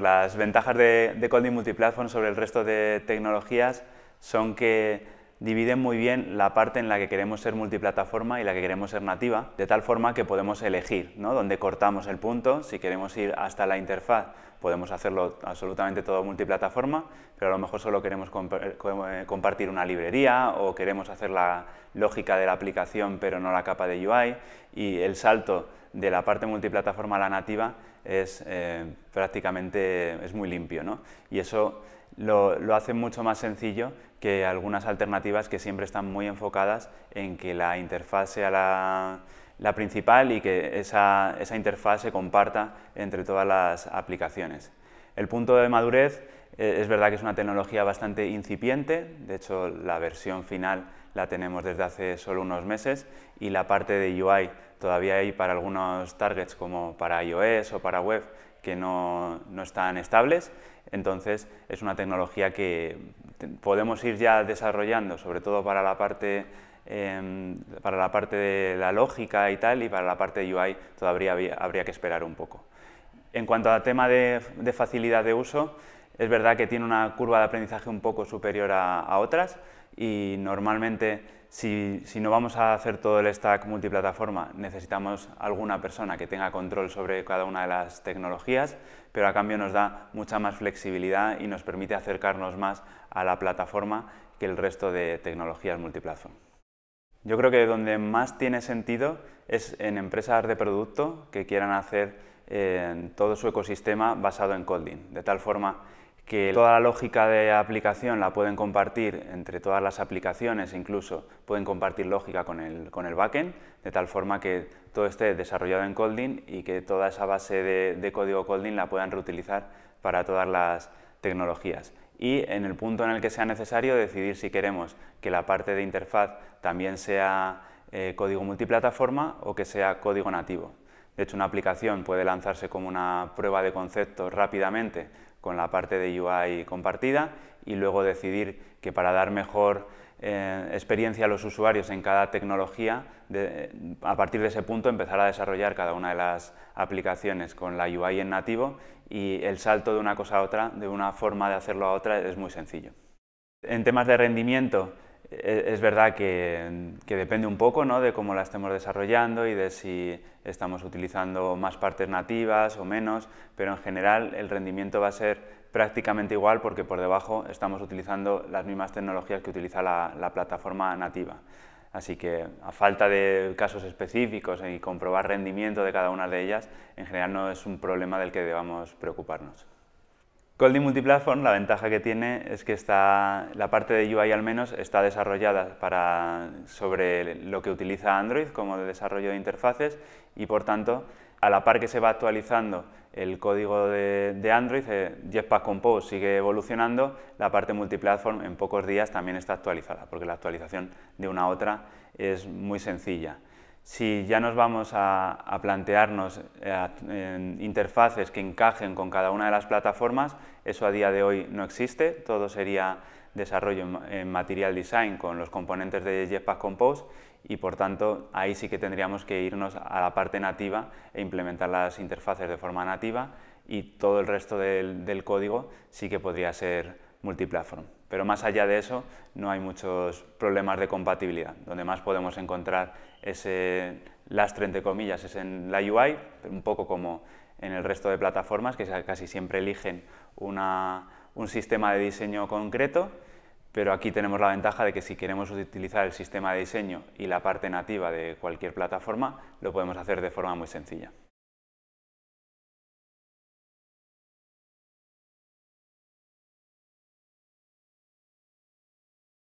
Las ventajas de, de Multiplatform sobre el resto de tecnologías son que dividen muy bien la parte en la que queremos ser multiplataforma y la que queremos ser nativa, de tal forma que podemos elegir ¿no? dónde cortamos el punto, si queremos ir hasta la interfaz podemos hacerlo absolutamente todo multiplataforma, pero a lo mejor solo queremos eh, eh, compartir una librería o queremos hacer la lógica de la aplicación pero no la capa de UI y el salto de la parte multiplataforma a la nativa es eh, prácticamente es muy limpio ¿no? y eso lo, hace mucho más sencillo que algunas alternativas que siempre están muy enfocadas en que la interfaz sea la, principal y que esa, interfaz se comparta entre todas las aplicaciones. El punto de madurez eh, es verdad que es una tecnología bastante incipiente, de hecho la versión final la tenemos desde hace solo unos meses y la parte de UI todavía hay para algunos targets como para iOS o para web que no, están estables. Entonces es una tecnología que podemos ir ya desarrollando, sobre todo para la parte em, para la parte de la lógica y tal, y para la parte de UI todavía habría que esperar un poco. En cuanto al tema de, facilidad de uso, es verdad que tiene una curva de aprendizaje un poco superior a otras, y normalmente si, no vamos a hacer todo el stack multiplataforma necesitamos alguna persona que tenga control sobre cada una de las tecnologías, pero a cambio nos da mucha más flexibilidad y nos permite acercarnos más a la plataforma que el resto de tecnologías multiplazo. Yo creo que donde más tiene sentido es en empresas de producto que quieran hacer eh, todo su ecosistema basado en coding, de tal forma que toda la lógica de aplicación la pueden compartir entre todas las aplicaciones, incluso pueden compartir lógica con el, backend, de tal forma que todo esté desarrollado en Colding y que toda esa base de, código Colding la puedan reutilizar para todas las tecnologías. Y en el punto en el que sea necesario decidir si queremos que la parte de interfaz también sea eh, código multiplataforma o que sea código nativo. De hecho, una aplicación puede lanzarse como una prueba de concepto rápidamente con la parte de UI compartida y luego decidir que para dar mejor eh, experiencia a los usuarios en cada tecnología, a partir de ese punto empezar a desarrollar cada una de las aplicaciones con la UI en nativo y el salto de una cosa a otra, de una forma de hacerlo a otra, es muy sencillo. En temas de rendimiento, eh, es verdad que, depende un poco de cómo la estemos desarrollando y de si estamos utilizando más partes nativas o menos, pero en general el rendimiento va a ser prácticamente igual porque por debajo estamos utilizando las mismas tecnologías que utiliza la, la plataforma nativa. Así que a falta de casos específicos y comprobar rendimiento de cada una de ellas, en general no es un problema del que debamos preocuparnos. Goldie Multiplatform, la ventaja que tiene es que la parte de UI al menos está desarrollada para, sobre lo que utiliza Android como de desarrollo de interfaces y por tanto a la par que se va actualizando el código de, Android, eh, Jetpack Compose sigue evolucionando, la parte multiplatform en pocos días también está actualizada porque la actualización de una a otra es muy sencilla si ya nos vamos a, plantearnos eh, interfaces que encajen con cada una de las plataformas, eso a día de hoy no existe, todo sería desarrollo en, material design con los componentes de Jetpack Compose y por tanto ahí sí que tendríamos que irnos a la parte nativa e implementar las interfaces de forma nativa y todo el resto del código sí que podría ser multiplatform. Pero más allá de eso, no hay muchos problemas de compatibilidad. Donde más podemos encontrar ese lastre, comillas, es en la UI, un poco como en el resto de plataformas, que casi siempre eligen un sistema de diseño concreto, pero aquí tenemos la ventaja de que si queremos utilizar el sistema de diseño y la parte nativa de cualquier plataforma, lo podemos hacer de forma muy sencilla.